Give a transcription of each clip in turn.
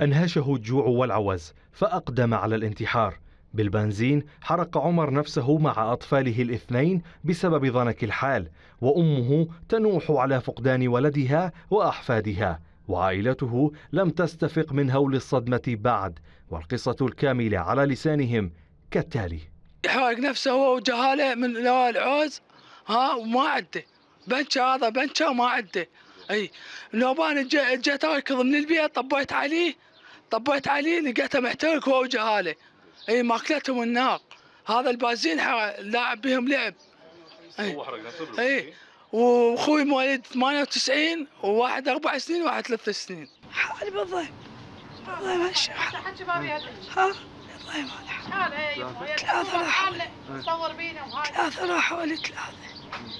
أنهشه الجوع والعوز فأقدم على الانتحار بالبنزين حرق عمر نفسه مع أطفاله الاثنين بسبب ضنك الحال وأمه تنوح على فقدان ولدها وأحفادها وعائلته لم تستفق من هول الصدمة بعد والقصة الكاملة على لسانهم كالتالي يحرق نفسه هو وجهاله من لواء العوز ها وما عده بنشه هذا بنشه وما عده اي نوبان جا, جا تركض من البيت طبيت عليه طبيت عليه لقيته محترق ووجه هالي اي ماكلتهم النار هذا البازين لاعب بهم لعب اي, واخوي مواليد 98 وواحد اربع سنين وواحد ثلاث سنين حالي بالضيف الله يمشي حكي بابي ها الله يمالح ثلاثة راحوا صور بينهم ثلاثة راحوا لي ثلاثة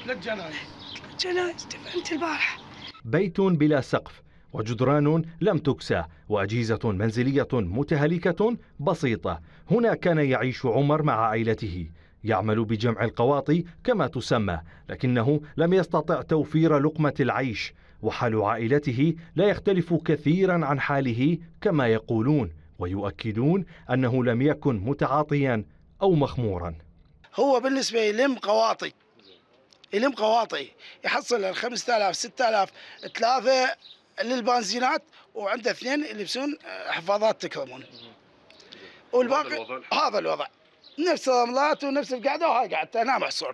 ثلاث جنايز ثلاث جنايز دفنت البارحة بيت بلا سقف وجدران لم تكسى وأجهزة منزلية متهالكة بسيطة هنا كان يعيش عمر مع عائلته يعمل بجمع القواطي كما تسمى لكنه لم يستطع توفير لقمة العيش وحال عائلته لا يختلف كثيرا عن حاله كما يقولون ويؤكدون أنه لم يكن متعاطيا أو مخمورا هو بالنسبة يلم قواطي يلم قواطي يحصل الخمس آلاف ست آلاف ثلاثة للبنزينات وعنده اثنين يلبسون آه، حفاضات تكرمون والباقي هذا الوضع نفس الرملات ونفس القعده وهاي قعدت انا محصور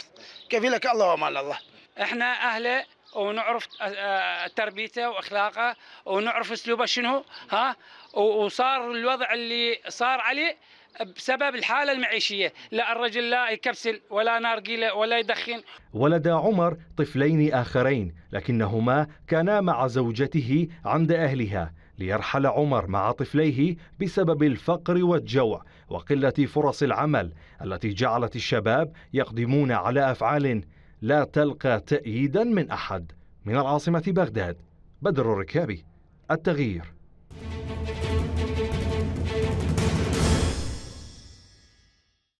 كفيلك الله وامان الله احنا اهله ونعرف آه، آه، تربيته واخلاقه ونعرف اسلوبه شنو ها وصار الوضع اللي صار عليه بسبب الحالة المعيشية لا الرجل لا يكبسل ولا نارجيلة ولا يدخن ولد عمر طفلين آخرين لكنهما كانا مع زوجته عند أهلها ليرحل عمر مع طفليه بسبب الفقر والجوع وقلة فرص العمل التي جعلت الشباب يقدمون على أفعال لا تلقى تأييدا من أحد من العاصمة بغداد بدر الركابي التغيير